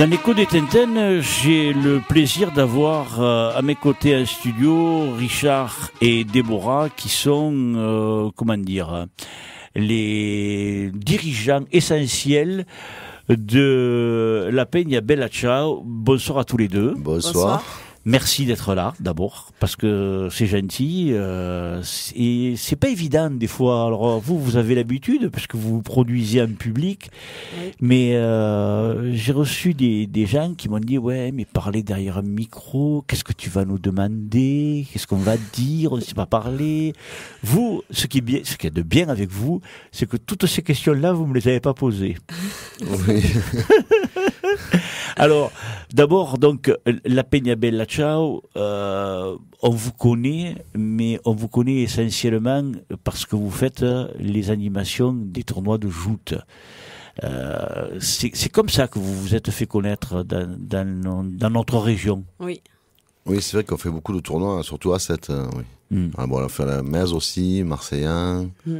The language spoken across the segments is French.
Dans l'écho des Tintin, j'ai le plaisir d'avoir euh, à mes côtés en studio Richard et Déborah qui sont, euh, comment dire, les dirigeants essentiels de la Peña Bella Ciao. Bonsoir à tous les deux. Bonsoir. Merci d'être là, d'abord, parce que c'est gentil. Euh, et c'est pas évident des fois. Alors vous, vous avez l'habitude, parce que vous produisez en public. Mais euh, j'ai reçu des, des, gens qui m'ont dit ouais, mais parler derrière un micro, qu'est-ce que tu vas nous demander Qu'est-ce qu'on va dire On ne sait pas parler. Vous, ce qui est bien, ce qui est de bien avec vous, c'est que toutes ces questions-là, vous me les avez pas posées. Oui. Alors, d'abord, donc, la Peña Bella Ciao, euh, on vous connaît, mais on vous connaît essentiellement parce que vous faites les animations des tournois de joute. Euh, c'est comme ça que vous vous êtes fait connaître dans, notre région. Oui. Oui, c'est vrai qu'on fait beaucoup de tournois, hein, surtout à 7. Hein, oui. Hmm. Ah, bon, on fait la Mez aussi, Marseillais. Hmm.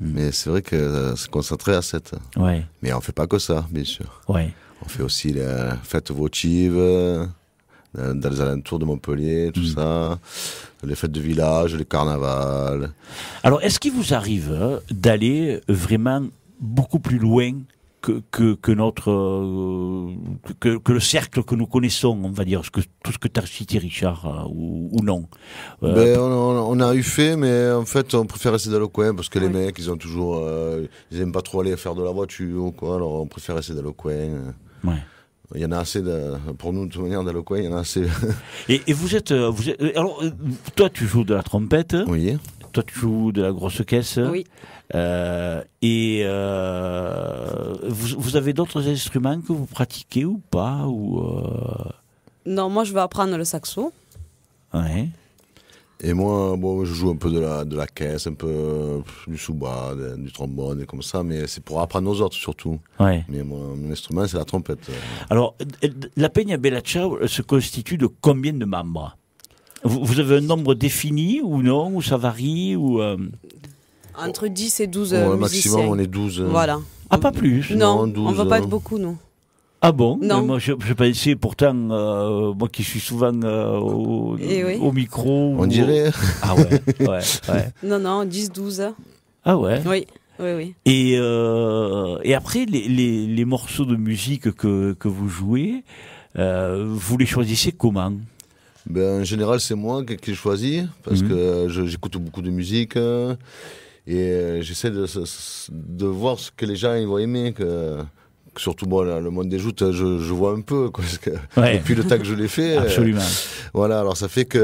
Mais c'est vrai que c'est euh, se à 7. Ouais. Mais on ne fait pas que ça, bien sûr. Oui. On fait aussi les fêtes votives, euh, dans, les alentours de Montpellier, tout hmm. ça. Les fêtes de village, les carnavals. Alors, est-ce qu'il vous arrive euh, d'aller vraiment beaucoup plus loin que, que, notre euh, que, le cercle que nous connaissons, on va dire, que, tout ce que tu as cité, Richard, ou, non. ben, on, a eu fait, mais en fait, on préfère rester dans le coin parce que les mecs, ils ont toujours, ils aiment pas trop aller faire de la voiture, quoi. Alors, on préfère rester dans le coin. Ouais. Il y en a assez de, pour nous de manière d'Aloquois, il y en a assez. et, vous, êtes, euh, euh, alors euh, toi tu joues de la trompette. Oui. Toi tu joues de la grosse caisse. Oui. et vous, avez d'autres instruments que vous pratiquez ou pas ou Non, moi je veux apprendre le saxo. Ouais. Et moi, bon, je joue un peu de la, de la caisse, un peu du sous bas du trombone et comme ça, mais c'est pour apprendre aux autres surtout. Mais mon instrument, c'est la trompette. Alors, la Peña Bella euh, se constitue de combien de membres vous, vous, avez un nombre défini ou non Ou ça varie ou, euh, Entre 10 et 12 musiciens. Maximum, on est 12. Euh. Voilà. Ah, pas plus Non, on ne va pas être beaucoup, non. Ah bon non. Moi, je, je, pensais pourtant, euh, moi qui suis souvent euh, eh au, micro. On dirait. Ah ouais, ouais, Non, non, 10-12. Ah ouais Oui. Oui, oui. Et, euh, et après, les, les, morceaux de musique que, que vous jouez, vous les choisissez comment ben, En général, c'est moi qui, les choisis, parce mhm. que j'écoute beaucoup de musique et j'essaie de, de, voir ce que les gens ils vont aimer. Que, surtout moi, le monde des joutes, je, je vois un peu, quoi, depuis le temps que je l'ai fait. Euh, Absolument. voilà, alors ça fait que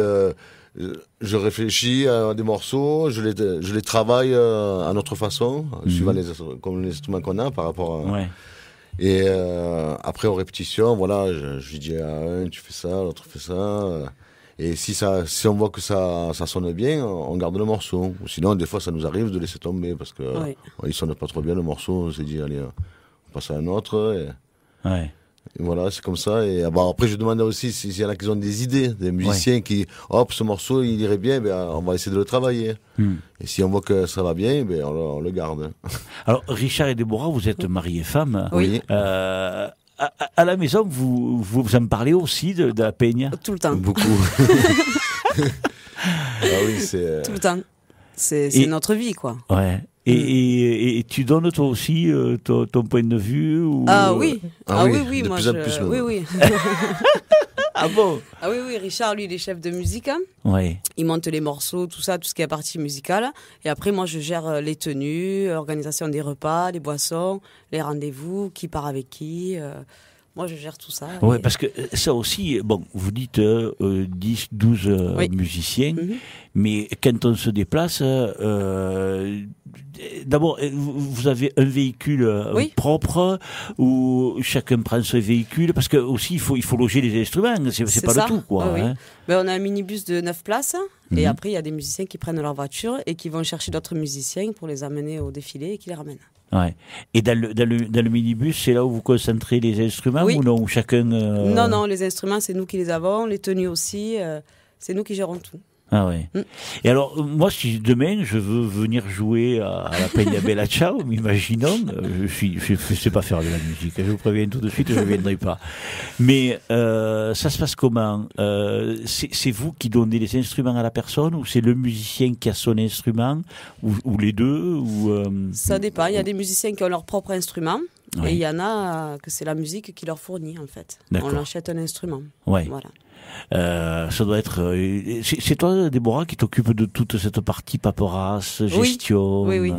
euh, je réfléchis à des morceaux, je les, je les travaille euh, à notre façon, mhm. suivant les, comme les instruments qu'on a par rapport à. Et après, aux répétitions, voilà, je, lui dis à un, tu fais ça, l'autre fait ça. Et si, ça, si on voit que ça, ça sonne bien, on garde le morceau. Sinon, des fois, ça nous arrive de laisser tomber parce que ne il sonne pas trop bien le morceau. On s'est dit, allez, passe à un autre. voilà, c'est comme ça. Et ah, bah, après, je demandais aussi s'il y en a qui ont des idées, des musiciens qui, hop, ce morceau, il irait bien, ben, on va essayer de le travailler. Hmm. Et si on voit que ça va bien, ben, on, le, garde. Alors, Richard et Déborah, vous êtes mariés femmes. Oui. Euh, à, la maison, vous, vous, vous en parlez aussi de, la peigne Tout le temps. Beaucoup. Ah c'est. Euh, Tout le temps. C'est notre vie, quoi. Ouais. Mm. Et, tu donnes toi aussi euh, ton, point de vue ou... Ah euh, oui, ah, ah, oui, oui, moi oui, oui. ah bon Ah oui, oui, Richard, lui, il est chef de musique. Hein. Il monte les morceaux, tout ça, tout ce qui est partie musicale. Et après, moi, je gère euh, les tenues, l'organisation des repas, les boissons, les rendez-vous, qui part avec qui. Moi, je gère tout ça. Oui, parce que euh, ça aussi, bon, vous dites 10, euh, 12 euh, musiciens, mhm. mais quand on se déplace, d'abord, vous avez un véhicule propre où chacun prend son véhicule, parce que aussi, il faut, il faut loger les instruments, c'est pas le tout, quoi. Ah hein. ben, on a un minibus de 9 places et mhm. après, il y a des musiciens qui prennent leur voiture et qui vont chercher d'autres musiciens pour les amener au défilé et qui les ramènent. Ouais. Et dans le, minibus, c'est là où vous concentrez les instruments oui. ou non Chacun. Euh, non, non, les instruments, c'est nous qui les avons, les tenues aussi. Euh, c'est nous qui gérons tout. Ah ouais. Mm. Et alors, euh, moi, si demain je veux venir jouer à, la Peña Bella Ciao, imaginons, euh, je suis, je, sais pas faire de la musique. Hein, je vous préviens tout de suite, je ne viendrai pas. Mais euh, ça se passe comment euh, C'est vous qui donnez les instruments à la personne, ou c'est le musicien qui a son instrument, ou, ou les deux, ou euh, Ça dépend. Il y a des musiciens qui ont leur propre instrument. Et il y en a euh, que c'est la musique qui leur fournit en fait. On achète un instrument. Ouais. Voilà. Euh, ça doit être. Euh, c'est toi, Déborah, qui t'occupe de toute cette partie paperasse, gestion. Oui, oui,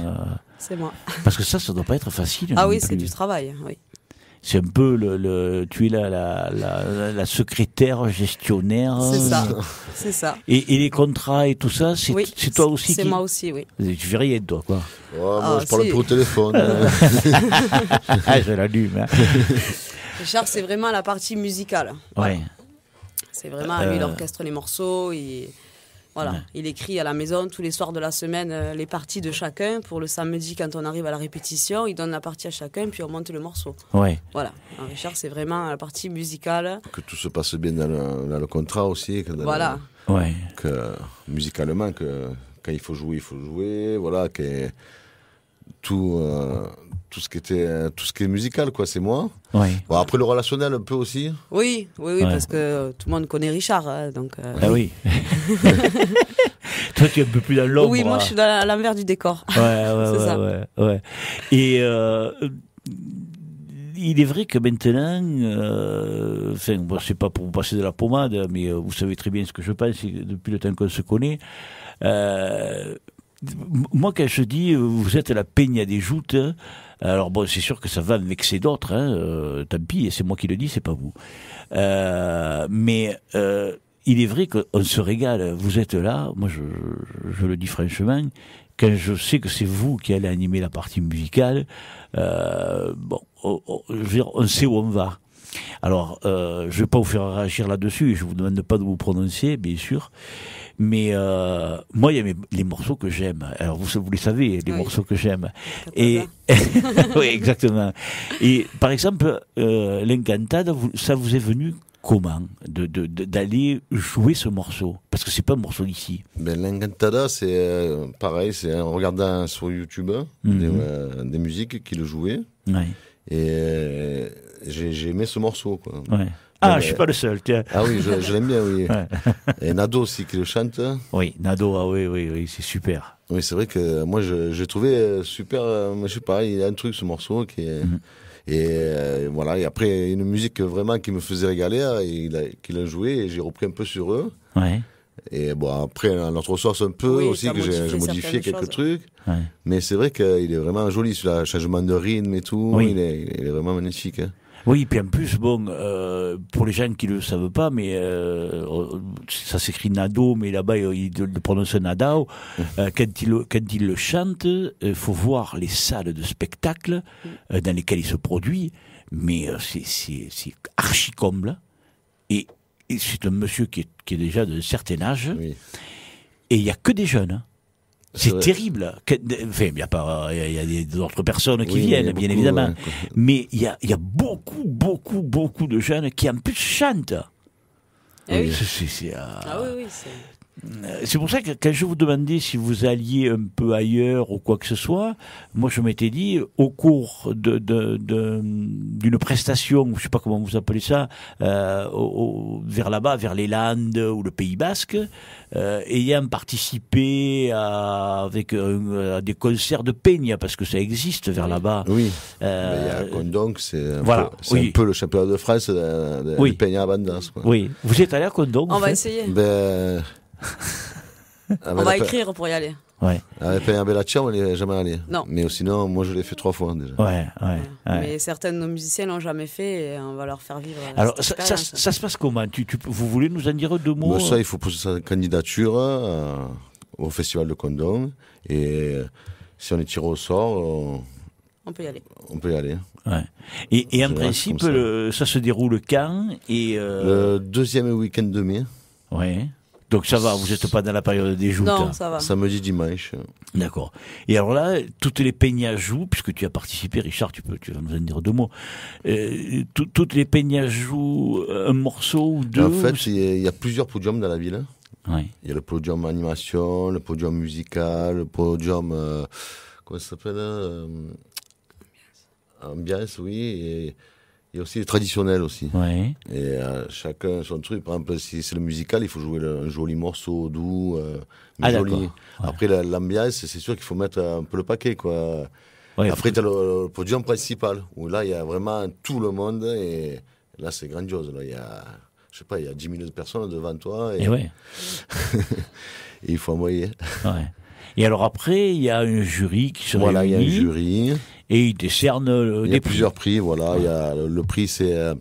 c'est moi. Parce que ça, ça doit pas être facile. Ah oui, c'est du travail. Oui c'est un peu le, tu es la, la, la, secrétaire gestionnaire. C'est ça, euh, c'est ça. Et, les contrats et tout ça, c'est toi aussi C'est moi aussi, oui. Tu fais rien toi, quoi. moi, ah, je parle un au téléphone. Euh. ah, je l'allume. Hein. Richard, c'est vraiment la partie musicale. Ouais. C'est vraiment lui euh. l'orchestre les morceaux voilà, il écrit à la maison tous les soirs de la semaine euh, les parties de chacun. Pour le samedi, quand on arrive à la répétition, il donne la partie à chacun, puis on monte le morceau. Ouais. Voilà, Richard, c'est vraiment la partie musicale. Que tout se passe bien dans le, contrat aussi. Que voilà. Que musicalement, que quand il faut jouer, il faut jouer. Voilà, que tout, euh, tout ce qui était tout ce qui est musical quoi c'est moi après le relationnel un peu aussi oui oui, parce que tout le monde connaît Richard hein, donc euh, ah oui toi tu es un peu plus dans l'ombre oui moi hein. je suis à l'envers du décor ouais ça. ouais et euh, il est vrai que maintenant, euh, bon, c'est pas pour vous passer de la pommade, mais vous savez très bien ce que je pense depuis le temps qu'on se connaît. Euh, moi, quand je dis, euh, vous êtes la peigne à des joutes, hein, alors bon, c'est sûr que ça va vexer d'autres, hein, euh, tant pis, c'est moi qui le dis, c'est pas vous. Euh, mais il est vrai qu'on se régale, vous êtes là, moi je, je, le dis franchement, quand je sais que c'est vous qui allez animer la partie musicale, bon, oh, oh, on sait où on va. Alors, euh, je ne vais pas vous faire réagir là-dessus, je ne vous demande pas de vous prononcer, bien sûr. Mais euh, moi, il y a les morceaux que j'aime. Alors, vous, vous les savez, les morceaux que j'aime. Et oui, exactement. Et par exemple, euh, ça vous est venu comment de, d'aller jouer ce morceau Parce que c'est pas un morceau d'ici. Ben, L'Encantada, c'est euh, pareil, c'est en regardant sur YouTube des, mhm. musiques qui le jouaient. Ouais. Et euh, j'ai aimé ce morceau. Quoi. Ah, je suis pas le seul. Tiens. Ah oui, je, l'aime bien, oui. Et Nado aussi qui le chante. Oui, Nado, ah oui, oui, oui, c'est super. Oui, c'est vrai que moi, j'ai trouvé euh, super. Euh, je sais pas, il y a un truc ce morceau qui est. Mhm. Et euh, voilà, et après, une musique vraiment qui me faisait régaler, hein, et il a, qu'il a joué, et j'ai repris un peu sur eux. Ouais. Et bon, après, notre source un peu aussi, que j'ai modifié quelques trucs. Mais c'est vrai qu'il est vraiment joli, ce le changement de rythme et tout. Il, est, vraiment magnifique. Hein. Oui, puis en plus, bon, euh, pour les gens qui ne le savent pas, mais euh, euh, ça s'écrit Nado, mais là-bas, il le prononce Nadao. quand, il, quand il le chante, il faut voir les salles de spectacle dans lesquelles il se produit, mais c'est archi comble. Et c'est un monsieur qui est, déjà de certain âge. Et il n'y a que des jeunes. Hein. C'est terrible. Enfin, il y a d'autres personnes qui viennent, bien évidemment. Mais il y a, beaucoup, beaucoup, beaucoup de jeunes qui en plus chantent. Ah oui. Euh, ah oui, oui, c'est- euh, c'est pour ça que quand je vous demandais si vous alliez un peu ailleurs ou quoi que ce soit, moi je m'étais dit, au cours d'une de, de, prestation, je sais pas comment vous appelez ça, euh, vers là-bas, vers les Landes ou le Pays Basque, euh, ayant participé à, avec euh, des concerts de peña parce que ça existe vers là-bas. Oui, euh, Mais c'est un, voilà, peu, un peu le championnat de France de, de, oui. à bandas. Oui, vous êtes allé à Condonc On va essayer. Ben, ah, on va écrire pour y aller. Ouais. Avec bel on n'y est jamais allé. Non. Mais sinon, moi, je l'ai fait trois fois déjà. Ouais, Mais certains de nos musiciens l'ont jamais fait et on va leur faire vivre. Alors, ça, se passe comment tu, Vous voulez nous en dire deux mots bah, Ça, il faut poser sa candidature euh, au Festival de Condom. Et euh, si on est tiré au sort. Euh, on... peut y aller. On peut y aller. Ouais. Et, en principe, ça. se déroule quand et Le deuxième week-end de mai. Ouais. Donc ça va, vous n'êtes pas dans la période des joutes. Non, hein. ça va. Samedi, dimanche. D'accord. Et alors là, toutes les jouent, puisque tu as participé, Richard, tu peux, tu vas nous en dire deux mots. Euh, toutes les jouent euh, un morceau ou deux. En fait, il y, a plusieurs podiums dans la ville. Hein. Il y a le podium animation, le podium musical, le podium euh, comment ça s'appelle Ambiance. ambiance. oui. Et il y a aussi les traditionnels aussi. Et euh, chacun son truc. Par exemple, si c'est le musical, il faut jouer un joli morceau doux, mais euh, ah, joli. Après, l'ambiance, c'est sûr qu'il faut mettre un peu le paquet, quoi. Après, tu as le, podium principal, où là, il y a vraiment tout le monde. Et là, c'est grandiose. Il y a, je sais pas, il y a 10 000 personnes devant toi. Et, il faut envoyer. Et alors après, il y a un jury qui se Voilà, il y a un jury et il décerne euh, il y a plusieurs prix. Voilà, il y a, le prix c'est euh,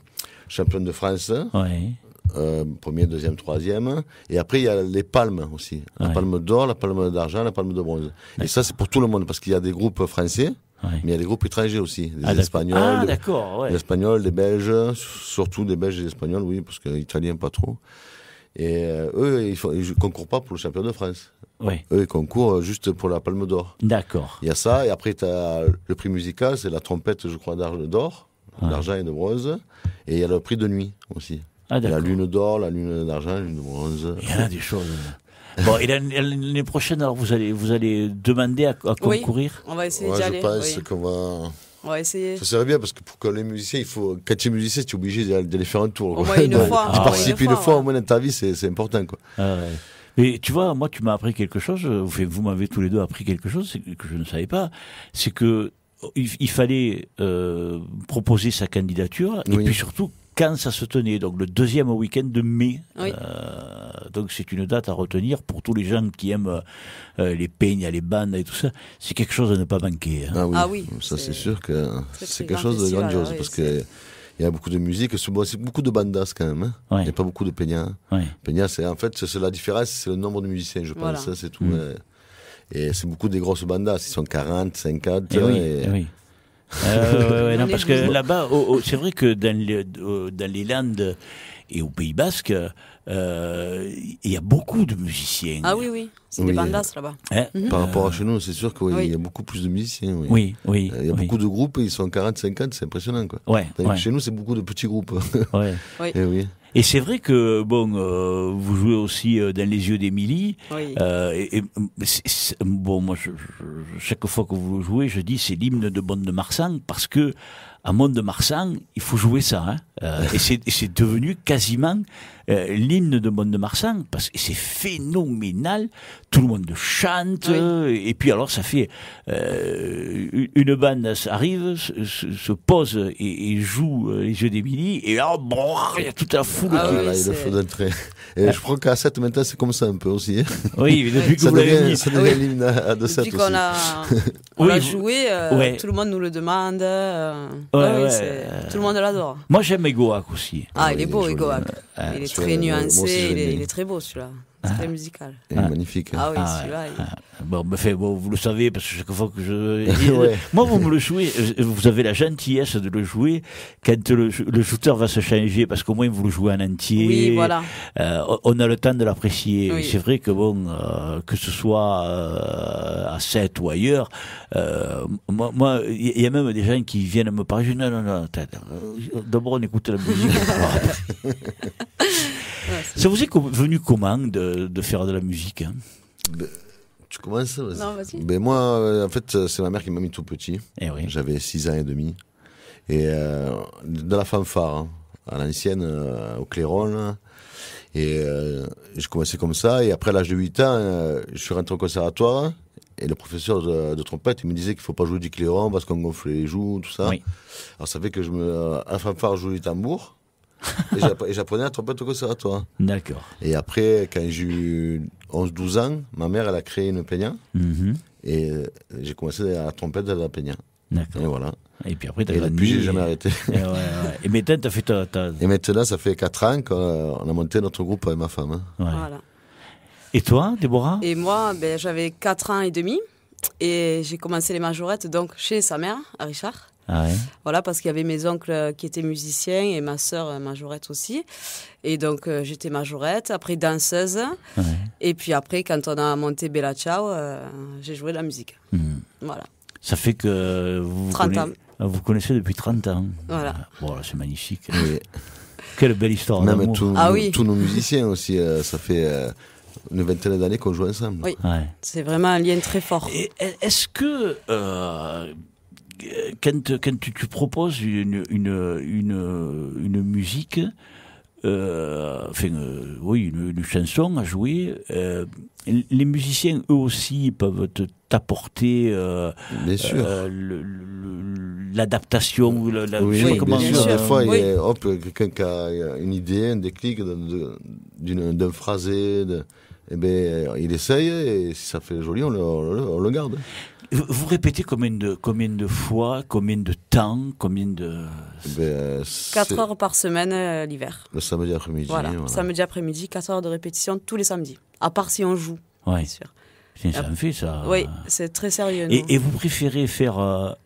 champion de France. Ouais. Euh, premier, deuxième, troisième. Et après, il y a les palmes aussi. La palme d'or, la palme d'argent, la palme de bronze. Et ça, c'est pour tout le monde, parce qu'il y a des groupes français, Mais il y a des groupes étrangers aussi, des ah, Espagnols, ah, des, ouais. Espagnols, des Belges, surtout des Belges et des Espagnols, oui, parce que pas trop. Et euh, eux, ils ne concourent pas pour le champion de France. Oui. Eux, ils concourent euh, juste pour la Palme d'Or. D'accord. Il y a ça, et après, tu as le prix musical, c'est la trompette, je crois, d'or, l'argent ah. d'argent et de bronze. Et il y a le prix de nuit aussi. Ah, la lune d'or, la lune d'argent, la lune de bronze. Il y a des choses. Bon, et l'année prochaine, alors, vous allez, vous allez demander à, concourir oui, on va essayer d'y aller. Je pense qu'on va... On Ça serait bien parce que pour que les musiciens, il faut. Quand tu es musicien, tu es obligé d'aller faire un tour. Au hein, une fois. Tu participes une fois, au moins hein. dans ta vie, c'est important. Quoi. Ah tu vois, moi, tu m'as appris quelque chose. Vous m'avez tous les deux appris quelque chose que je ne savais pas. C'est que il, fallait euh, proposer sa candidature et puis surtout quand ça se tenait, donc le deuxième week-end de mai. Euh, donc c'est une date à retenir pour tous les jeunes qui aiment euh, euh, les peignes, les bandes et tout ça. C'est quelque chose à ne pas manquer. Hein. Ah, ah, oui. ça c'est sûr que c'est quelque chose de grandiose parce que il y a beaucoup de musique, c'est beaucoup de bandas quand même. Hein. Il n'y a pas beaucoup de peignas. Ouais. c'est en fait c'est la différence, c'est le nombre de musiciens, je pense, hein, c'est tout. Mm. Et c'est beaucoup des grosses bandas, ils sont 40, 50. Eh et, eh oui, oui. Euh, non, parce que là-bas, c'est vrai que dans, les Landes et au Pays Basque, euh, il y a beaucoup de musiciens. Ah oui, oui. C'est des bandas là-bas. Eh. Mhm. Par rapport à chez nous, c'est sûr qu'il y a beaucoup plus de musiciens. Oui, oui. Euh, il y a beaucoup de groupes ils sont 40-50, c'est impressionnant. Quoi. Ouais, Chez nous, c'est beaucoup de petits groupes. Ouais. et eh oui. Et c'est vrai que bon, euh, vous jouez aussi euh, dans les yeux d'Émilie. Oui. et, bon, moi, chaque fois que vous jouez, je dis c'est l'hymne de Bonne de Marsan parce que à monde de Marsan, il faut jouer ça. Hein. et c'est devenu quasiment l'hymne de monde de Marsan parce que c'est phénoménal tout le monde chante, et puis alors ça fait euh, une bande arrive, se, pose et, joue euh, les yeux d'Émilie, et là, oh, il y a toute la foule. Ah qui... Ah, il faut Et ah. je crois qu'à 7 maintenant c'est comme ça un peu aussi. Hein. Oui, depuis que Depuis qu'on a, joué, euh, tout le monde nous le demande. tout le monde l'adore. Moi j'aime Egoac aussi. Ah, il est beau Egoac. Il est hein. très nuancé, il est très beau celui-là. C'est ah. musical. Ah. magnifique. Ah, oui, ah bon, ben, vous le savez, parce que chaque fois que je. Moi, vous me le jouez, euh, vous avez la gentillesse de le jouer quand le, le shooter va se changer, parce qu'au moins vous le jouez en entier. Oui, voilà. Euh, on a le temps de l'apprécier. C'est vrai que, bon, euh, que ce soit à 7 ou ailleurs, moi, il y, a même des gens qui viennent me parler. Non, non, non, d'abord on écoute la musique. Ça vous est venu comment de, de, faire de la musique hein. ben, Tu commences vas y ben, moi, euh, en fait, c'est ma mère qui m'a mis tout petit. Et eh J'avais 6 ans et demi. Et euh, de la fanfare, hein. à l'ancienne, euh, au clairon. Et je commençais comme ça. Et après l'âge de 8 ans, je suis rentré au conservatoire. Et le professeur de, trompette, il me disait qu'il ne faut pas jouer du clairon parce qu'on gonfle les joues, tout ça. Alors ça fait que je me, à la fanfare, je joue du tambour. et j'apprenais la trompette au conservatoire. D'accord. Et après, quand j'ai eu 11-12 ans, ma mère, elle a créé une peña. Mhm. Et euh, j'ai commencé à la trompette de la peña. D'accord. Et voilà. Et puis après, tu Et depuis, j'ai jamais arrêté. Et, ouais, ouais. et maintenant, t'as fait ta, Et maintenant, ça fait 4 ans qu'on euh, a monté notre groupe avec ma femme. Hein. Voilà. Et toi, Déborah Et moi, ben, j'avais 4 ans et demi. Et j'ai commencé les majorettes donc chez sa mère, à Richard. Ah voilà, parce qu'il y avait mes oncles euh, qui étaient musiciens et ma sœur euh, majorette aussi. Et donc, euh, j'étais majorette, après danseuse. Et puis après, quand on a monté Bella Ciao, j'ai joué de la musique. Hmm. Voilà. Ça fait que vous, 30 ans. vous connaissez depuis 30 ans. Voilà. Ah, c'est magnifique. Quelle belle histoire. ah, oui. tous nos musiciens aussi, ça fait une vingtaine d'années qu'on joue ensemble. Oui, c'est vraiment un lien très fort. Est-ce que, quand, tu, proposes une, une, une, musique, euh, enfin, euh, oui, une, chanson à jouer. Euh, les musiciens, eux aussi, peuvent t'apporter l'adaptation. ou la, oui, oui bien sûr. Des fois, quelqu'un qui a une idée, un déclic d'un phrasé, de, eh ben, il essaye et si ça fait joli, on le garde. Vous répétez combien de, combien de fois, combien de temps, combien de... 4 ben, heures par semaine euh, l'hiver. Le samedi après-midi. Voilà. samedi après-midi, 4 heures de répétition tous les samedis, à part si on joue, bien sûr. fait ça. Oui, c'est très sérieux. Et, vous préférez faire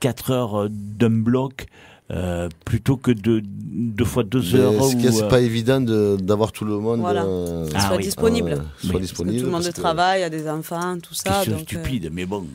4 euh, heures euh, d'un bloc euh, plutôt que de deux fois deux heures. C'est euh, pas évident d'avoir tout le monde euh, soit ah disponible. Ah tout le monde travaille, a des enfants, tout ça. C'est stupide, mais bon,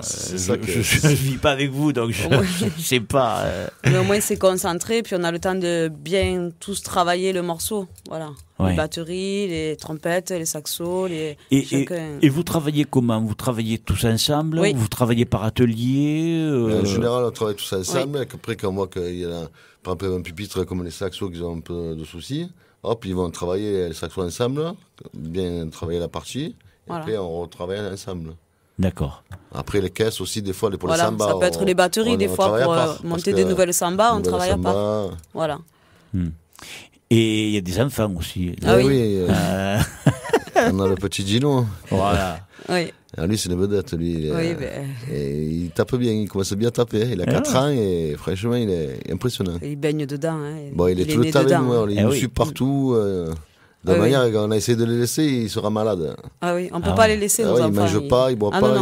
je ne vis pas avec vous, donc je ne sais pas. Mais au moins c'est concentré, puis on a le temps de bien tous travailler le morceau, voilà, les batteries, les trompettes, les saxos. Les... Et, vous travaillez comment Vous travaillez tous ensemble Vous travaillez par atelier euh En général, on travaille tous ensemble. Après, quand on voit qu'il y a un pupitre comme les saxos qui ont un peu de soucis, hop, ils vont travailler les saxos ensemble, bien travailler la partie. Et Après, on retravaille ensemble. D'accord. Après les caisses aussi, des fois, les pour les samba, Ça peut être les batteries, des fois, pour euh, monter des nouvelles sambas, on travaille pas. Voilà. Hmm. Et il y a des enfants aussi. Ah oui. Eh euh. Euh, on a le petit Gino. Voilà. Oui. lui, c'est une vedette, lui. Ben. Euh, et il tape bien, il commence bien à taper. Il a 4 ah. ans et franchement, il est impressionnant. Il baigne dedans. Hein. il est tout le temps avec nous, il est eh nous suit partout. De oui, manière qu'on a essayé de les laisser, il sera malade. Ah oui, on ne peut ah. pas les laisser, ah nos enfants. Ils ne mange pas, Il ne boivent pas.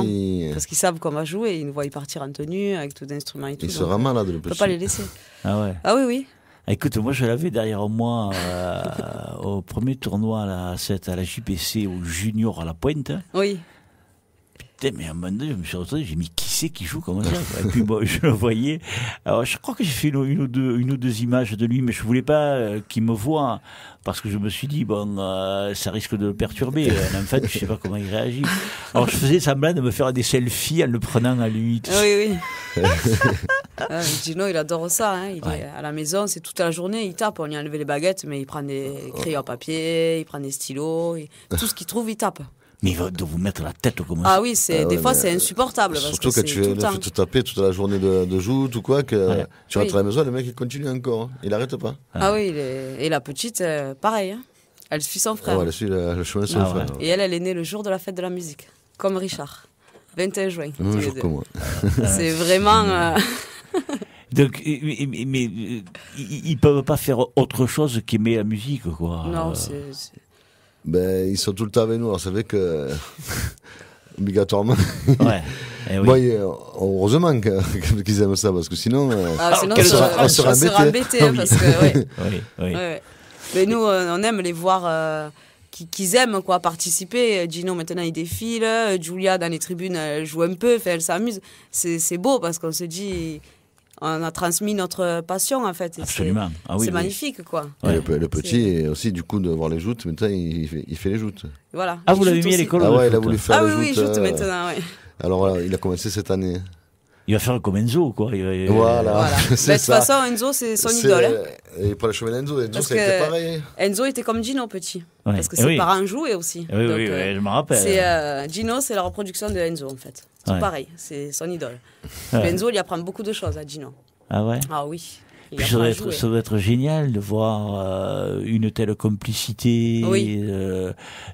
Parce qu'ils savent qu'on va jouer, ils nous voient partir en tenue, avec tout instruments et tout. Il sera malade, le petit. On ne peut pas les laisser. Ah ouais. Ah oui, oui. Ah, écoute, moi je l'avais derrière moi euh, au premier tournoi à la, à la JPC, au Junior à la Pointe. Hein. Oui mais à un moment donné, je me suis retrouvé, j'ai mis qui c'est qui joue comme ça Et puis je le voyais. Alors je crois que j'ai fait une, ou deux, une, ou deux, images de lui, mais je voulais pas euh, qu'il me voit. parce que je me suis dit bon, euh, ça risque de le perturber. En fait, je sais pas comment il réagit. Alors je faisais semblant de me faire des selfies en le prenant à lui. Oui, oui. ah, non, il adore ça. Hein. Il est à la maison, c'est toute la journée, il tape. On lui a enlevé les baguettes, mais il prend des crayons à papier, il prend des stylos, tout ce qu'il trouve, il tape. Mais de vous mettre la tête comme ça. Ah oui, c'est, ah des fois c'est insupportable. Euh, surtout que, tu te taper toute la journée de, de joute ou quoi, que tu rentres à la maison, le mec il continue encore, hein. il n'arrête pas. Ah, oui, et la petite, euh, pareil. Hein. Elle suit son frère. Ah elle suit le, chemin de son ah frère. Et elle, elle est née le jour de la fête de la musique, comme Richard, 21 juin. Un jour comme moi. c'est vraiment. Euh, Donc, mais, mais, ils peuvent pas faire autre chose qu'aimer la musique, quoi. Non, c'est ben, ils sont tout le temps avec nous. Alors, c'est vrai que. obligatoirement. Eh oui. bon, heureusement qu'ils aiment ça, parce que sinon, euh, ah, sinon on, sera, sera embêtés. Hein, oui, oui. Mais nous, euh, on aime les voir. Euh, qu'ils aiment quoi participer. Gino maintenant il défile, Julia dans les tribunes elle joue un peu, elle s'amuse. C'est beau parce qu'on se dit on a transmis notre passion en fait. Absolument. Ah c'est magnifique quoi. Le, petit aussi du coup de voir les joutes, maintenant il fait, il fait les joutes. Voilà. Ah vous l'avez mis à l'école ah, ah oui, il a voulu faire les joutes. oui, joutes euh, maintenant, ouais. Alors euh, il a commencé cette année il va faire comme Enzo, quoi. Il va, Voilà. Bah, de toute façon, Enzo, c'est son idole. Hein. Euh, et pour le chemin d'Enzo, Enzo, c'était pareil. Enzo était comme Gino petit. Parce que eh ses parents jouaient aussi. Eh oui, oui, euh, je me rappelle. Euh, Gino, c'est la reproduction de Enzo, en fait. C'est pareil, c'est son idole. Enzo, il apprend beaucoup de choses à Gino. Ah ouais Ah oui. Puis ça doit, être, ça doit, être, génial de voir euh, une telle complicité euh,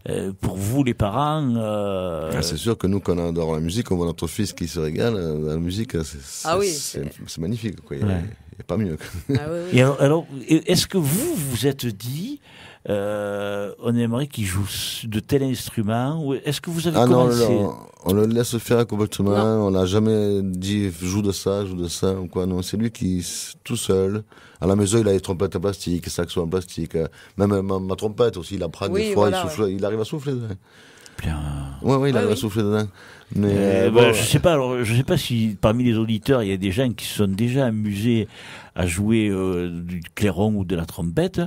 euh, pour vous, les parents. Ah, c'est sûr que nous, quand on adore la musique, on voit notre fils qui se régale. La musique, c'est ah oui, magnifique. Quoi. Il n'y a, pas mieux. Ah oui, et alors est-ce que vous vous êtes dit, euh, on aimerait qu'il joue de tels instruments. Est-ce que vous avez ah commencé on le laisse faire complètement. On n'a jamais dit joue de ça, joue de ça ou quoi. Non, c'est lui qui tout seul. À la maison, il a les trompettes en plastique, saxo en plastique, euh, même euh, ma, trompette aussi. Il la des fois, il, arrive à souffler. dedans. Oui, oui, il arrive à souffler dedans. Mais ben, je sais pas. Alors, je sais pas si parmi les auditeurs, il y a des gens qui sont déjà amusés à jouer du clairon ou de la trompette.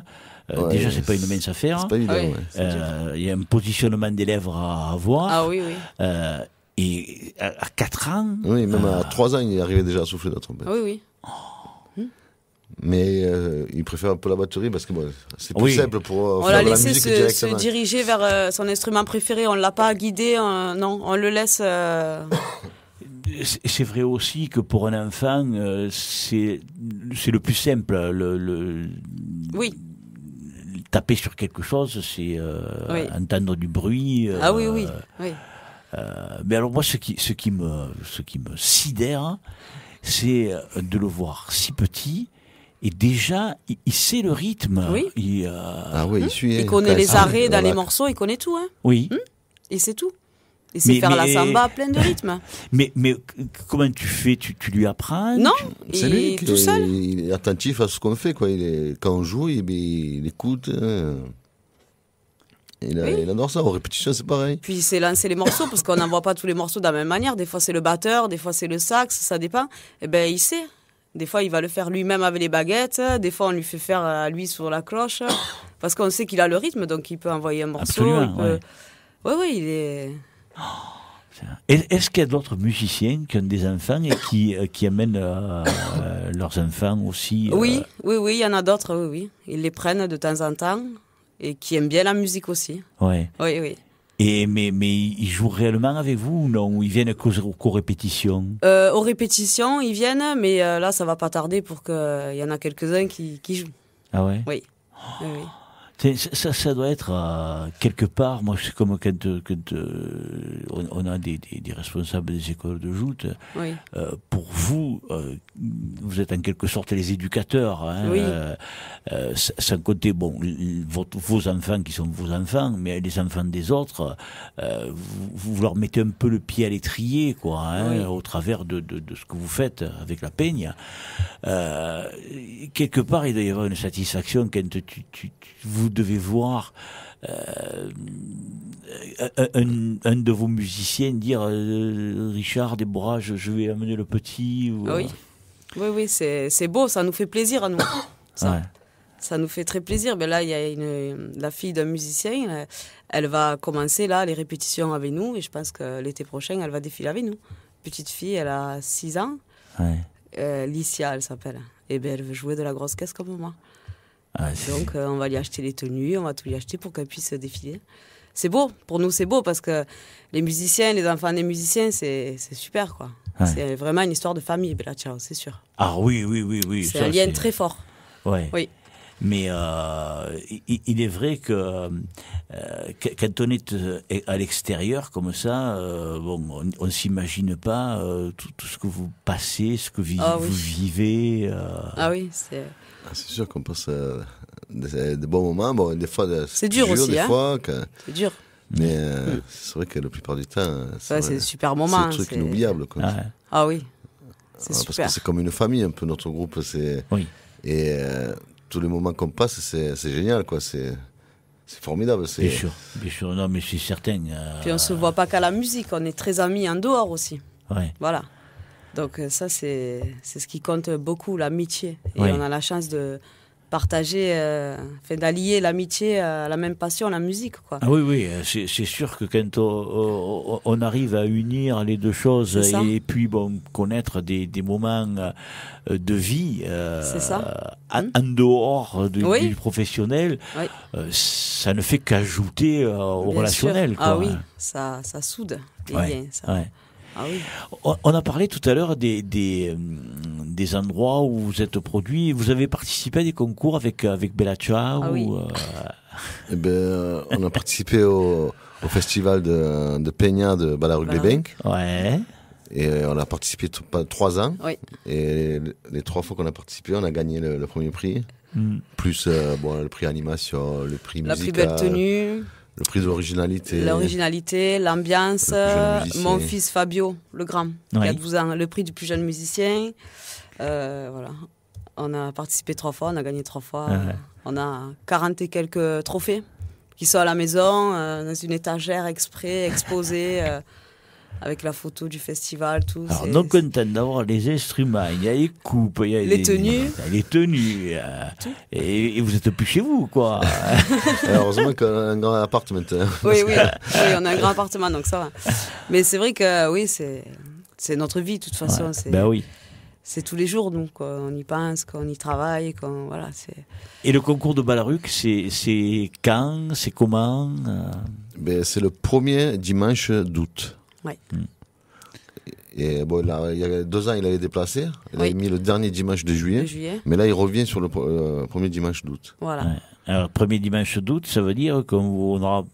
Euh, déjà, c'est pas une mince affaire. Euh, il y a un positionnement des lèvres à avoir. Ah oui, oui. Euh, et à 4 ans. Oui, même à 3 ans, il arrivait déjà à souffler la trompette. Oui, oui. Oh. Hmm. mais il préfère un peu la batterie parce que c'est plus simple pour. Euh, on l'a laissé se, se, diriger vers son instrument préféré, on ne l'a pas guidé, non, on le laisse. C'est vrai aussi que pour un enfant, c'est le plus simple. Le, le... Oui taper sur quelque chose, c'est euh, entendre du bruit. Euh, ah oui, oui. Euh, mais alors moi, ce qui, ce qui me, ce qui me sidère, c'est de le voir si petit. Et déjà, il, sait le rythme. Oui. Il, ah oui, il, hmm. suit, il connaît les arrêts dans les morceaux, il connaît tout. Hein. Oui. et hmm. c'est tout. Et c'est faire la samba à plein de rythme. Mais, mais comment tu fais tu, tu, lui apprends Non, c'est lui qui tout seul. Il, est attentif à ce qu'on fait. Quoi. Il est, quand on joue, il, écoute. Hein. Il, adore ça. Aux répétitions, c'est pareil. Puis c'est lancer les morceaux, parce qu'on n'envoie pas tous les morceaux de la même manière. Des fois, c'est le batteur, des fois, c'est le sax, ça dépend. Et eh ben, il sait. Des fois, il va le faire lui-même avec les baguettes. Des fois, on lui fait faire à euh, lui sur la cloche. Parce qu'on sait qu'il a le rythme, donc il peut envoyer un morceau. Absolument, ouais. Oui, oui, il est. Est-ce qu'il y a d'autres musiciens qui ont des enfants et qui, euh, amènent euh, euh, leurs enfants aussi Oui, oui, oui, il y en a d'autres, oui, Ils les prennent de temps en temps et qui aiment bien la musique aussi. Ouais. Oui, oui. Et, mais, mais ils jouent réellement avec vous ou non Ils viennent qu'aux répétitions euh, Aux répétitions, ils viennent, mais là, ça va pas tarder pour qu'il y en a quelques-uns qui, jouent. Ah ouais Oui. oui. Ça, ça doit être euh, quelque part, moi c'est comme quand, euh, euh, on, on, a des, des, des, responsables des écoles de joute. Oui. Euh, pour vous, vous êtes en quelque sorte les éducateurs, hein, oui. sans compter bon, vos, vos enfants qui sont vos enfants, mais les enfants des autres, vous, vous, leur mettez un peu le pied à l'étrier, quoi, hein, au travers de, de, de, ce que vous faites avec la peigne. quelque part, il doit y avoir une satisfaction quand tu, tu, vous vous devez voir euh, euh, un, de vos musiciens dire euh, Richard, des bras, je, vais amener le petit. Ah oui. oui, oui, c'est beau, ça nous fait plaisir à nous. ça. nous fait très plaisir. Mais ben là, il y a une, la fille d'un musicien, elle va commencer là les répétitions avec nous et je pense que l'été prochain, elle va défiler avec nous. Petite fille, elle a 6 ans. Ouais. Licia, elle s'appelle. Et eh bien, elle veut jouer de la grosse caisse comme moi. Ah, Donc euh, on va lui acheter les tenues, on va tout lui acheter pour qu'elle puisse défiler. C'est beau, pour nous c'est beau parce que les musiciens, les enfants des musiciens, c'est super quoi. C'est vraiment une histoire de famille, Bella Ciao, c'est sûr. Ah oui, oui, oui, oui. C'est un lien très fort. Ouais. Oui. Mais euh, il, est vrai que euh, quand on est euh, à l'extérieur comme ça, bon, on, ne s'imagine pas tout, ce que vous passez, ce que vous ah vivez. Ah oui, c'est. Ah, c'est sûr qu'on passe euh, euh, des, bons moments. Bon, des fois, euh, c'est dur, aussi. Hein. c'est dur. Mais c'est vrai que la plupart du temps, c'est super moment. C'est un truc inoubliable. Ah, oui. C'est ah, super. Parce que c'est comme une famille, un peu notre groupe. C'est oui. et tous les moments qu'on passe, c'est génial, quoi. C'est c'est formidable. Bien sûr, bien sûr, non, mais c'est certain. Puis on se voit pas qu'à la musique, on est très amis en dehors aussi. Ouais. Voilà. Donc euh, ça, c'est ce qui compte beaucoup, l'amitié. Et on a la chance de partager, euh, d'allier l'amitié à la même passion, la musique. Quoi. Ah oui, oui, euh, c'est sûr que quand on, arrive à unir les deux choses et puis bon, connaître des, des moments de vie hmm. En, dehors de, du professionnel, ça ne fait qu'ajouter au relationnel. Ah oui, ça, ça soude. liens. Eh ah on, a parlé tout à l'heure euh, des, endroits où vous êtes produit. Vous avez participé à des concours avec, euh, avec ah euh, eh ben, On a participé au, festival de, de Peña de ballarugue les Et on a participé trois ans. Et les trois fois qu'on a participé, on a gagné le, premier prix. Hmm. Plus le prix animation, le prix musical. La plus belle tenue. Le prix d'originalité, l'originalité. l'ambiance. Mon fils Fabio, le grand, a 12 ans, le prix du plus jeune musicien. Euh, voilà. On a participé trois fois, on a gagné trois fois. Ah on a 40 et quelques trophées qui sont à la maison, euh, dans une étagère exprès, exposée. Euh, avec la photo du festival, tout. Alors, donc content d'avoir les instruments, il y a les coupes, il y a les, tenues. Les tenues. Euh, et, vous êtes plus chez vous, quoi. heureusement qu'on a un grand appartement. Hein. oui, oui, on a un grand appartement, donc ça va. Mais c'est vrai que, oui, c'est notre vie, de toute façon. c'est ben oui. C'est tous les jours, donc on y pense, qu'on y travaille, voilà. Et le concours de Balaruc, c'est quand, c'est comment euh ben, c'est le premier dimanche d'août. Ouais. Mm. Et il y a deux ans, il avait déplacé. Il avait mis le dernier dimanche de juillet, Mais là, il revient sur le euh, premier dimanche d'août. Voilà. Alors, premier dimanche d'août, ça veut dire que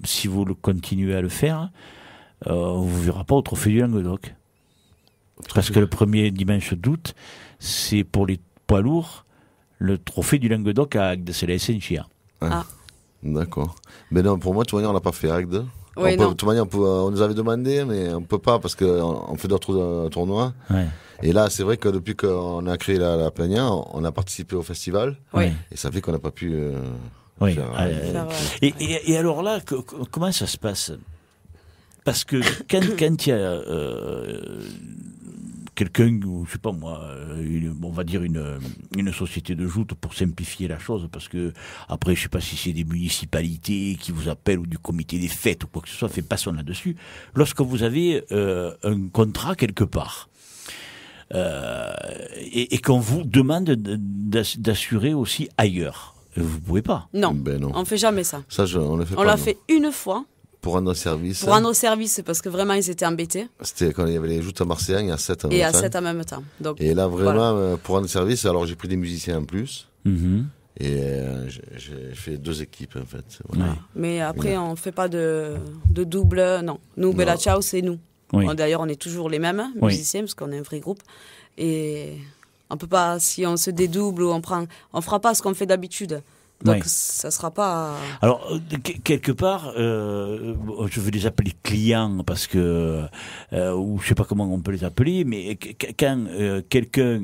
si vous continuez à le faire, euh, on ne vous verra pas au Trophée du Languedoc. Parce que le premier dimanche d'août, c'est pour les poids lourds le Trophée du Languedoc à Agde. C'est la ah. SNCA. Ah. D'accord. Mais non, pour moi, tu vois, on l'a pas fait à Agde. Oui, de toute manière, on, on, nous avait demandé, mais on peut pas parce qu'on on fait d'autres euh, tournois. Ouais. Et là, c'est vrai que depuis qu'on a créé la, la on a participé au festival. Et ça fait qu'on n'a pas pu. Euh, ah, euh et, et, et, alors là, comment ça se passe Parce que quand il y a euh, quelqu'un, je sais pas moi, euh, on va dire une, une société de joute pour simplifier la chose, parce que après, je sais pas si c'est des municipalités qui vous appellent ou du comité des fêtes ou quoi que ce soit, fait son là-dessus. Lorsque vous avez euh, un contrat quelque part, euh, et, qu'on vous demande d'assurer aussi ailleurs. Vous pouvez pas. Non, ben non. on fait jamais ça. ça on, fait on l'a fait une fois pour rendre service. Pour rendre service, parce que vraiment, ils étaient embêtés. C'était quand il y avait les joutes Marseille, il y a 7 en Et à 7 en même temps. et là, vraiment, euh, pour rendre service, alors j'ai pris des musiciens en plus. Mhm. Et euh, j'ai fait deux équipes en fait. Mais après, on ne fait pas de, double. Non, nous, Bella Ciao, c'est nous. D'ailleurs, on est toujours les mêmes musiciens parce qu'on est un vrai groupe. Et on ne peut pas, si on se dédouble ou on prend, on fera pas ce qu'on fait d'habitude. Donc ça ça sera pas. Alors euh, quelque part, euh, je veux les appeler clients parce que euh, ou je sais pas comment on peut les appeler, mais quand euh, quelqu'un,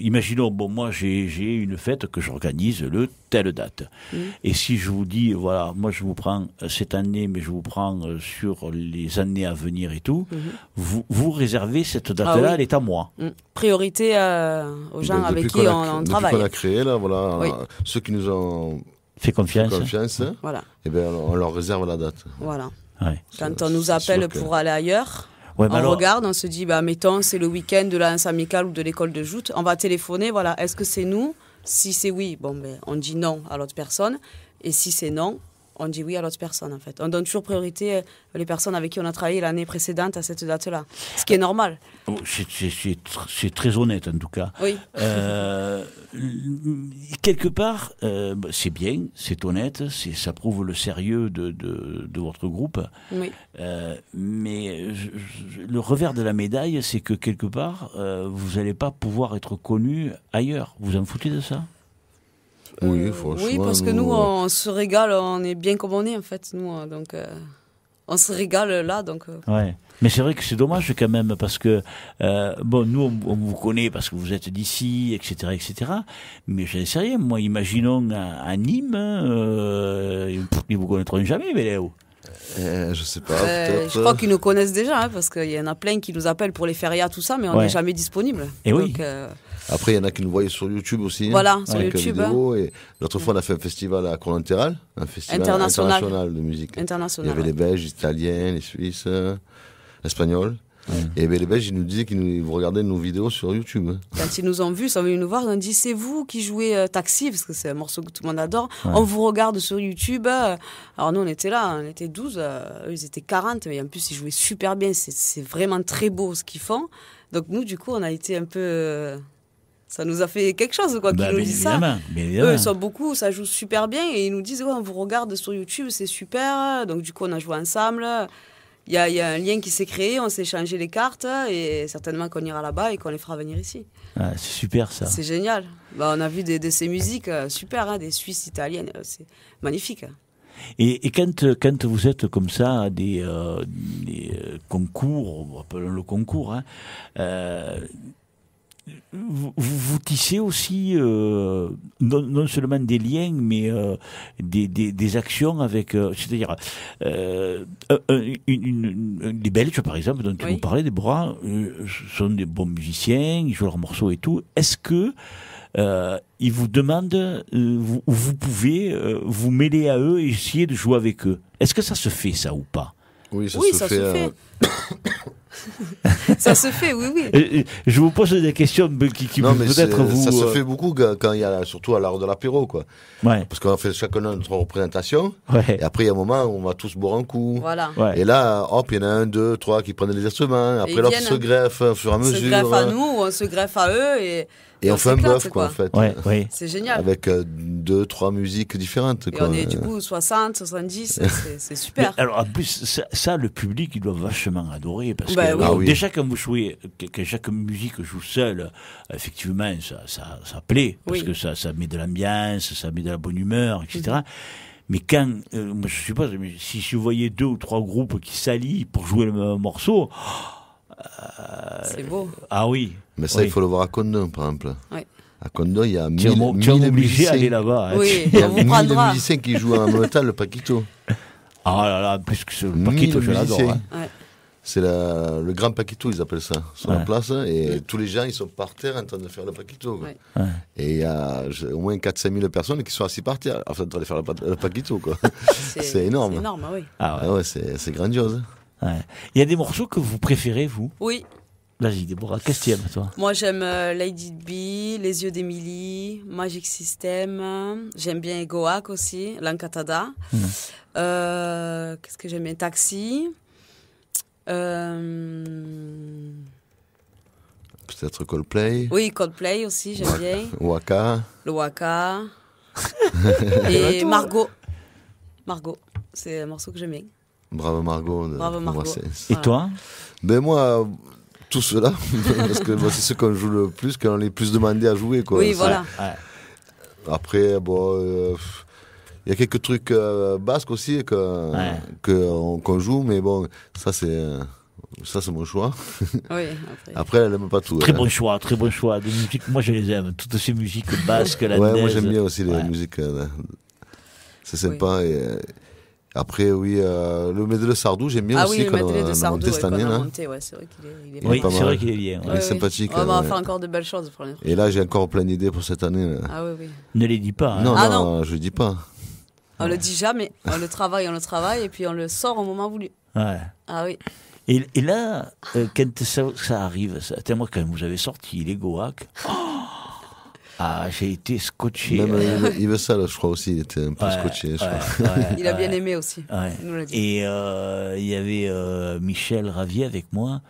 imaginons bon moi j'ai une fête que j'organise le telle date, mmh. et si je vous dis voilà moi je vous prends cette année, mais je vous prends sur les années à venir et tout, mmh. vous vous réservez cette date là, ah elle est à moi. Mmh. Priorité aux eh gens ben, avec qui on, travaille. créé là voilà ceux qui nous ont fait confiance, hein. Hein. voilà. et eh ben on leur réserve la date. Voilà. Quand on nous appelle pour aller ailleurs, bah on regarde, on se dit, bah, mettons, c'est le week-end de la amicale ou de l'école de joute, on va téléphoner, voilà, est-ce que c'est nous Si c'est oui, bon, ben, on dit non à l'autre personne. Et si c'est non, on dit oui à l'autre personne, en fait. On donne toujours priorité euh, les personnes avec qui on a travaillé l'année précédente à cette date-là, ce qui est normal. Oh, c'est très honnête, en tout cas. Oui. Euh, quelque part, euh, bah, c'est bien, c'est honnête, ça prouve le sérieux de, votre groupe. Oui. mais le revers de la médaille, c'est que quelque part, vous n'allez pas pouvoir être connu ailleurs. Vous en foutez de ça euh, oui, parce que nous, on se régale, on est bien comme on est en fait, nous. Hein, donc euh, on se régale là, donc. Euh. Ouais. Mais c'est vrai que c'est dommage quand même parce que bon, nous on, vous connaît parce que vous êtes d'ici, etc., etc. Mais j'en sais rien. Moi, imaginons à, Nîmes, Ils ils vous connaîtront jamais, mais Euh, je sais pas. je crois qu'ils nous connaissent déjà, hein, parce qu'il y en a plein qui nous appellent pour les férias, tout ça, mais on n'est jamais disponible. Et oui. Après, il y en a qui nous voyaient sur YouTube aussi. Hein. Voilà, sur YouTube. l'autre fois, on a fait un festival à Colantéral, un festival international. de musique. International, il y avait les Belges, les Italiens, les Suisses, l'Espagnol. Euh, et les Belges, ils nous disaient qu'ils nous, regardaient nos vidéos sur YouTube. Quand ils nous ont vus, ils sont venus nous voir, ils ont dit c'est vous qui jouez euh, Taxi, parce que c'est un morceau que tout le monde adore. On vous regarde sur YouTube. Alors nous, on était là, on était 12, euh, eux, ils étaient 40, mais en plus, ils jouaient super bien. C'est vraiment très beau ce qu'ils font. Donc nous, du coup, on a été un peu ça nous a fait quelque chose quoi qu'ils bah, nous disent ça. Eux, ils sont beaucoup, ça joue super bien et ils nous disent on vous regarde sur YouTube, c'est super. Donc du coup, on a joué ensemble. Il y a, y a, un lien qui s'est créé, on s'est changé les cartes et certainement qu'on ira là-bas et qu'on les fera venir ici. Ah, c'est super ça. C'est génial. Bah, on a vu de, ces musiques euh, super, hein, des Suisses, italiennes, euh, c'est magnifique. Et, quand, quand vous êtes comme ça à des, euh, des concours, appelons le concours, hein, vous, vous, tissez aussi euh, non, seulement des liens, mais euh, des, actions avec, euh, c'est-à-dire Des Belges par exemple dont tu parlez, des bras sont des bons musiciens, ils jouent leurs morceaux et tout. Est-ce que ils vous demandent, vous, vous, pouvez vous mêler à eux et essayer de jouer avec eux Est-ce que ça se fait ça ou pas Oui, ça, oui, ça se fait. ça se fait, oui, oui. je vous pose des questions qui, qui peut-être vous. Ça se euh, fait beaucoup quand il y a, surtout à l'heure de l'apéro, quoi. Parce qu'on fait chacun notre représentation. Et après, il y a un moment où on va tous boire un coup. Voilà. Et là, hop, il y en a un, deux, trois qui prennent les instruments. Après, l'autre se greffe au fur et à mesure. On se greffe à hein. nous, on se greffe à eux. Et, et on, fait un bœuf, quoi, en fait. C'est génial. Avec euh, deux, trois musiques différentes. Et on est du coup 60, 70, c'est super. alors, en plus, ça, le public, il doit vachement adorer. Parce que bah ah Déjà, quand vous jouez, quand chaque musique joue seule, effectivement, ça, ça, plaît, parce que ça, ça met de l'ambiance, ça met de la bonne humeur, etc. Mhm. Mais quand, je euh, moi, je pas si vous voyez deux ou trois groupes qui s'allient pour jouer le même morceau, euh, c'est beau. Ah oui. Mais ça, il faut le voir à Condon, par exemple. À Condon, il y a mille musiciens. là-bas. Hein. il y a musiciens qui jouent en même le Paquito. Ah là là, plus que le Paquito, je l'adore. Hein. C'est le grand paquito, ils appellent ça, sur la place. Hein, et tous les gens, ils sont par terre en train de faire le paquito. Et il y a au moins 4-5 000 personnes qui sont assis par terre, en train de faire le, paquito. c'est énorme. C'est énorme, oui. Ah ah c'est grandiose. Hein. Il y a des morceaux que vous préférez, vous Oui. vas j'ai Déborah, qu'est-ce que tu aimes, toi Moi, j'aime euh, Lady B, Les Yeux d'Emily, Magic System. J'aime bien Egoac aussi, L'Ancatada. Hmm. Euh, qu'est-ce que j'aime Taxi. Euh, Peut-être Coldplay. Oui, Coldplay aussi, j'aime bien. Waka. Le Waka. Et Margot. Margot, c'est un morceau que j'aime bien. Bravo Margot. Bravo Margot. Et toi Ben moi, tout cela, parce que c'est ce qu'on joue le plus, qu'on est plus demandé à jouer. Quoi. Oui, voilà. Après, bon, euh, il y a quelques trucs euh, basques aussi que qu'on joue, mais bon, ça c'est euh, ça c'est mon choix. après. elle aime pas tout. Très bon choix, très bon choix. moi je les aime. Toutes ces musiques basques, la Ouais, moi j'aime bien aussi les musiques. Euh, c'est sympa. Et, après, oui, le medley de Sardou, j'aime bien ah aussi. Ah le medley de Sardou, année, c'est vrai qu'il est, il est, oui, c'est vrai qu'il est bien. Il est sympathique. on va faire encore de belles choses pour Et là, j'ai encore plein d'idées pour cette année. Ah oui, oui. Ne les dis pas. Hein. Non, ah, non, non, je dis pas. On le dit jamais. On le travaille, on le travaille, et puis on le sort au moment voulu. Ah oui. Et, là, euh, quand ça, arrive, ça, moi quand vous avez sorti les goac ah, j'ai été scotché. il veut ça, je crois aussi, il était un peu scotché. il a bien aimé aussi. Et euh, il y avait euh, Michel Ravier avec moi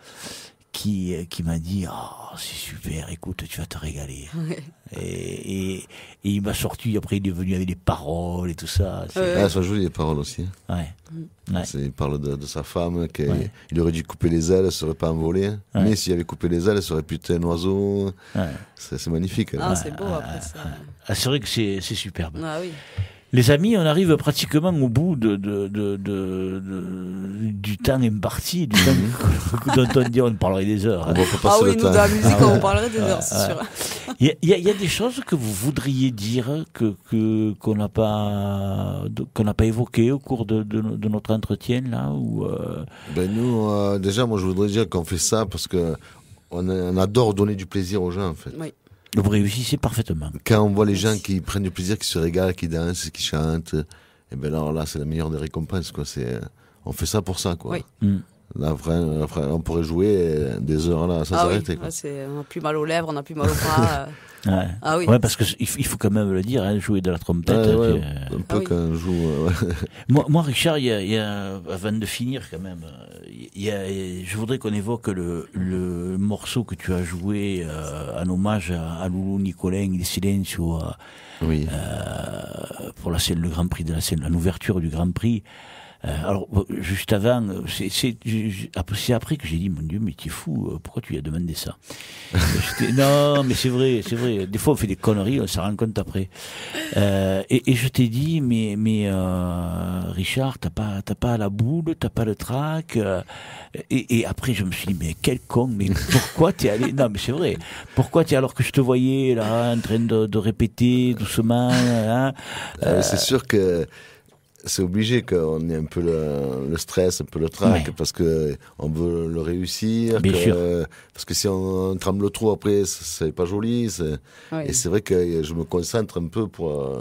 qui, qui m'a dit Oh, c'est super, écoute, tu vas te régaler. Et, et, il m'a sorti, après il est venu avec des paroles et tout ça. C'est ouais. ah, y des paroles aussi. Hein. Mm. Il parle de, sa femme, qu'il aurait dû couper les ailes, elle ne serait pas envolée. Hein. Mais s'il avait coupé les ailes, elle serait plutôt un oiseau. C'est magnifique. Hein. Ah, c'est beau après ça. Ah, c'est vrai que c'est superbe. Ah, oui. Les amis, on arrive pratiquement au bout de, de, de, de du temps imparti, du temps mhm. dont on dit on parlerait des heures. Hein. ah oui, nous, dans la musique, on ah parlerait des heures, c'est sûr. Il y, y, a des choses que vous voudriez dire que qu'on n'a pas qu'on n'a pas évoquées au cours de, de, notre entretien là ou euh, ben nous euh, déjà moi je voudrais dire qu'on fait ça parce que on, on adore donner du plaisir aux gens en fait. Oui. Vous réussissez parfaitement. Quand on voit les gens qui prennent du plaisir, qui se régalent, qui dansent, qui chantent, et eh ben alors là, c'est la meilleure des récompenses. Quoi. C'est, euh, on fait ça pour ça. Quoi. Mm. Là, on pourrait jouer euh, des heures là, sans ah s'arrêter. Oui. on a plus mal aux lèvres, on a plus mal aux bras. ouais. Ah oui. Ouais, parce que il faut quand même le dire, hein, jouer de la trompette. ouais, euh, Un peu ah oui. quand on joue. Euh, moi, moi, Richard, il y, a, y a, avant de finir quand même, il y a, je voudrais qu'on évoque le, le, morceau que tu as joué euh, en hommage à, Loulou Nicolin, Il Silencio, oui. euh, pour la scène, le Grand Prix de la scène, l'ouverture du Grand Prix. Euh, alors, juste avant, euh, ah, c'est après que j'ai dit, mon Dieu, mais t'es fou, euh, pourquoi tu lui as demandé ça Non, mais c'est vrai, c'est vrai. Des fois, on fait des conneries, on s'en rend compte après. et, je t'ai dit, mais, mais Richard, t'as pas, t'as pas la boule, t'as pas le trac. et, après, je me suis dit, mais quel con, mais pourquoi t'es allé Non, mais c'est vrai. Pourquoi t'es alors que je te voyais là, en train de, de répéter doucement hein, C'est sûr que c'est obligé qu'on ait un peu le, stress, un peu le trac, parce que on veut le réussir. Bien sûr. Parce que si on, trame tremble trop après, c'est pas joli. Et c'est vrai que je me concentre un peu pour euh,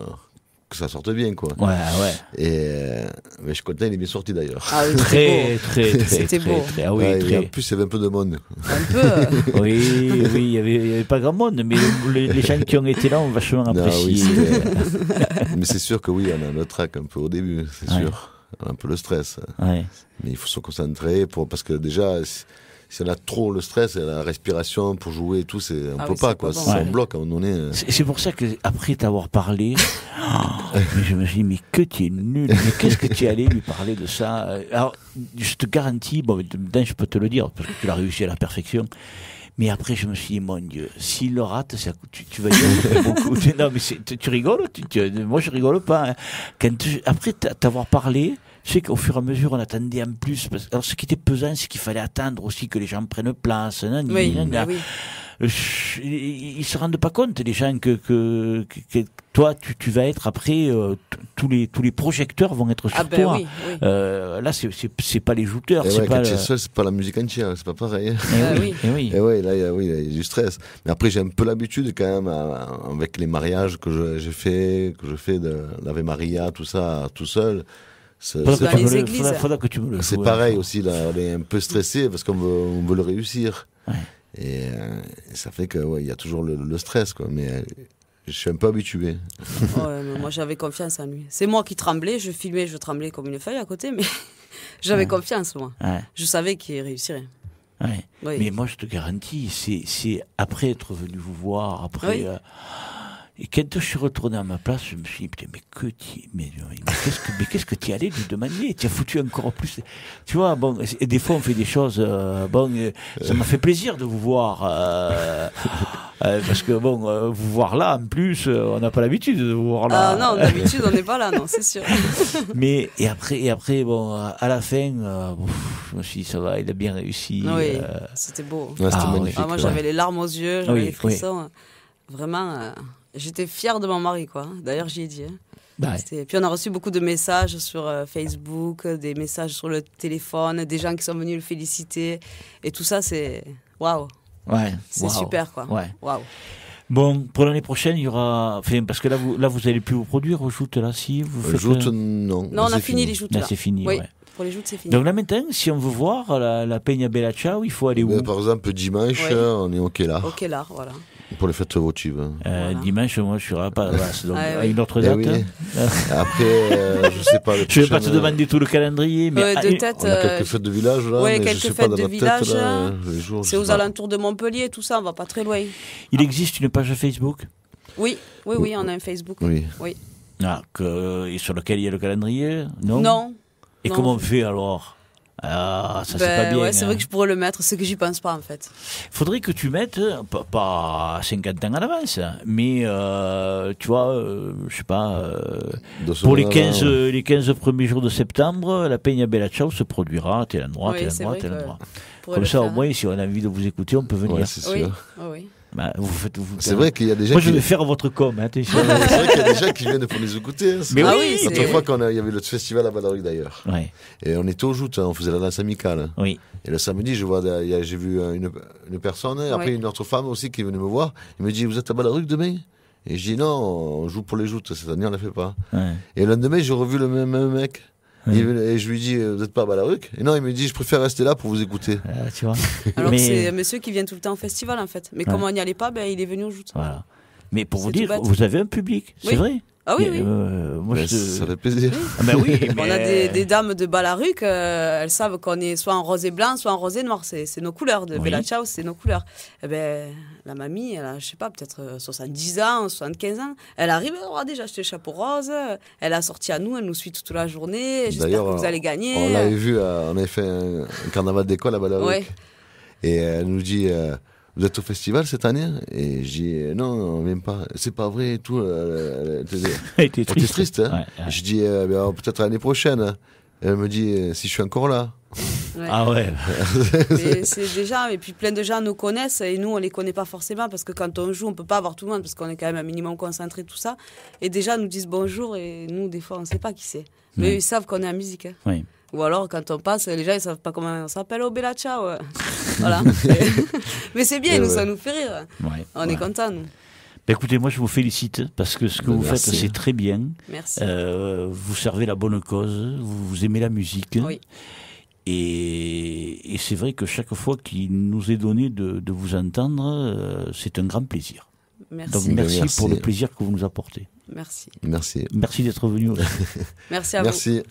que ça sorte bien, quoi. Ouais, ouais. Et euh, mais je suis content, il est bien sorti d'ailleurs. Ah, très, très, très, C'était beau. ah oui, Et en plus, il y avait un peu de monde. Un peu. oui, oui, il n'y avait, pas grand monde, mais les, gens qui ont été là ont vachement apprécié. oui, mais c'est sûr que oui, on a notre trac un peu au début, c'est sûr. On a un peu le stress. Mais il faut se concentrer pour, parce que déjà, si elle a trop le stress et la respiration pour jouer et tout, c'est, on ah peut pas, quoi. ça on bloque à un moment donné. Euh. C'est pour ça que, après t'avoir parlé, oh, je me suis dit, mais que tu es nul, mais qu'est-ce que tu es allé lui parler de ça? Alors, je te garantis, bon, je peux te le dire, parce que tu l'as réussi à la perfection. Mais après, je me suis dit, mon Dieu, s'il le rate, tu, vas dire beaucoup. non, mais tu, rigoles Moi, je rigole pas. Hein. après t'avoir parlé, sais qu'au fur et à mesure, on attendait en plus. Parce... Alors, ce qui était pesant, c'est qu'il fallait attendre aussi que les gens prennent place. Nan, bah Ils se rendent pas compte, les gens, que, que, toi, tu, vas être après, euh, tous les tous les projecteurs vont être ah sur ben toi. Euh, là, c'est pas les jouteurs. C'est pas, seul, pas la musique entière, c'est pas pareil. Eh bah eh oui, et oui. Et là, il y, a, du stress. Mais après, j'ai un peu l'habitude quand même, euh, avec les mariages que j'ai fait, que je fais de l'Ave Maria, tout ça, tout seul. C'est pareil aussi, là, on est un peu stressé parce qu'on veut, le réussir. Euh, et, ça fait qu'il ouais, y a toujours le, stress, quoi. Mais euh, je suis un peu habitué. moi, j'avais confiance en lui. C'est moi qui tremblais, je filmais, je tremblais comme une feuille à côté, mais j'avais confiance, moi. Je savais qu'il réussirait. Mais moi, je te garantis, c'est après être venu vous voir, après. Euh, et quand je suis retourné à ma place, je me suis dit, mais que qu'est-ce que, mais qu'est-ce que tu allais de demander? Tu as foutu encore plus. Tu vois, bon, et des fois on fait des choses, euh, bon, ça m'a fait plaisir de vous voir, euh, euh, parce que bon, vous voir là, en plus, on n'a pas l'habitude de vous voir là. Ah non, d'habitude on n'est pas là, non, c'est sûr. mais, et après, et après, bon, à la fin, je me suis dit, ça va, il a bien réussi. Oui, c'était beau. Ah, ah, moi j'avais les larmes aux yeux, j'avais les frissons. Vraiment. J'étais fière de mon mari, quoi. D'ailleurs, j'y ai dit. Hein. Bah puis on a reçu beaucoup de messages sur euh, Facebook, des messages sur le téléphone, des gens qui sont venus le féliciter. Et tout ça, c'est waouh! Ouais, c'est super, quoi. Ouais. Bon, pour l'année prochaine, il y aura. parce que là, vous, là, vous allez plus vous produire aux joutes, là, si vous faites... Euh, non. Non, on a fini, les joutes. Là, c'est fini, oui. Pour les joutes, c'est fini. Donc là, maintenant, si on veut voir la, peigne Peña Bella Ciao, il faut aller eh ben, où Par exemple, dimanche, on est au Kélar. Au là voilà. Pour les fêtes votives. Hein. Euh, dimanche, moi, je suis à ah ah une autre eh date. Hein. Après, je euh, je sais pas. Le je vais pas te euh, demander tout le calendrier, mais ah, on a quelques fêtes de village là. Oui, quelques fêtes de village. Hein. C'est aux alentours de Montpellier, tout ça. On va pas très loin. Il existe une page Facebook. Oui, oui, oui, on a un Facebook. Oui. Ah, que, et sur lequel il y a le calendrier Non. Non. Et comment on fait alors ah, ça c'est ben pas bien. Ouais, c'est vrai hein. que je pourrais le mettre, c'est que j'y pense pas en fait. Faudrait que tu mettes, euh, pas, 50 ans à l'avance, mais euh, tu vois, euh, je sais pas, pour les 15, les 15 premiers jours de septembre, la Peña Bella Ciao se produira à tel endroit, à tel endroit, tel endroit. Comme ça, au hein. moins, si on a envie de vous écouter, on peut venir. c'est sûr. Ah bah, faites, C'est vrai qu'il y a des gens. Moi, qui... je vais faire votre com. Hein, c'est vrai qu'il y a des gens qui viennent pour nous écouter. Hein, oui, L'autre fois, il y avait le festival à Badalogue d'ailleurs. Ouais. Et on était aux joutes, hein, on faisait la danse amicale. Oui. Et le samedi, je vois, j'ai vu euh, une, personne, et après une autre femme aussi qui venait me voir. Il me dit Vous êtes à de demain Et je dis Non, on joue pour les joutes, cette année, on ne la fait pas. Et le lendemain, j'ai revu le même mec. Et je lui dis, euh, vous n'êtes pas à Balaruc Et non, il me dit, je préfère rester là pour vous écouter. Euh, tu vois Alors que c'est un monsieur qui vient tout le temps au festival, en fait. Mais comment il on n'y allait pas, ben, il est venu au Voilà. Mais pour vous dire, vous avez un public, c'est vrai. Ah oui, oui. Euh, moi, bah, Ça fait plaisir. Ah, bah oui, On a des, dames de Balaruc, euh, elles savent qu'on est soit en rosé blanc, soit en rosé noir. C'est nos couleurs. De Bella Ciao, c'est nos couleurs. Eh ben, la mamie, elle a, je sais pas, peut-être 70 euh, ans, 75 ans. Elle arrive, aura ah, déjà acheté le chapeau rose. Elle a sorti à nous, elle nous suit toute la journée. J'espère que vous allez gagner. On l'avait vu, on avait fait un, carnaval d'école à Balaruc. Et elle nous dit vous êtes au festival cette année Et j'ai dis, non, on vient pas. C'est pas vrai et tout. Euh, euh, elle était triste. Était triste hein. Je dis, euh, ben, peut-être l'année prochaine. Hein. Elle me dit, si je suis encore là. Ah ouais. c'est déjà, et puis plein de gens nous connaissent et nous on les connaît pas forcément parce que quand on joue on peut pas avoir tout le monde parce qu'on est quand même un minimum concentré tout ça. Et déjà nous disent bonjour et nous des fois on sait pas qui c'est, mais ils savent qu'on est en musique. Hein. Oui. Ou alors, quand on passe, les gens, ne savent pas comment on s'appelle au Bella Ciao. voilà. Mais c'est bien, nous, ça nous fait rire. on est contents, Ben écoutez, moi je vous félicite parce que ce que vous faites c'est très bien. Merci. Euh, vous servez la bonne cause, vous, aimez la musique. Oui. Et, c'est vrai que chaque fois qu'il nous est donné de, vous entendre, euh, c'est un grand plaisir. Merci. Donc merci, merci, pour le plaisir que vous nous apportez. Merci. Merci. Merci d'être venu. merci à vous. Merci.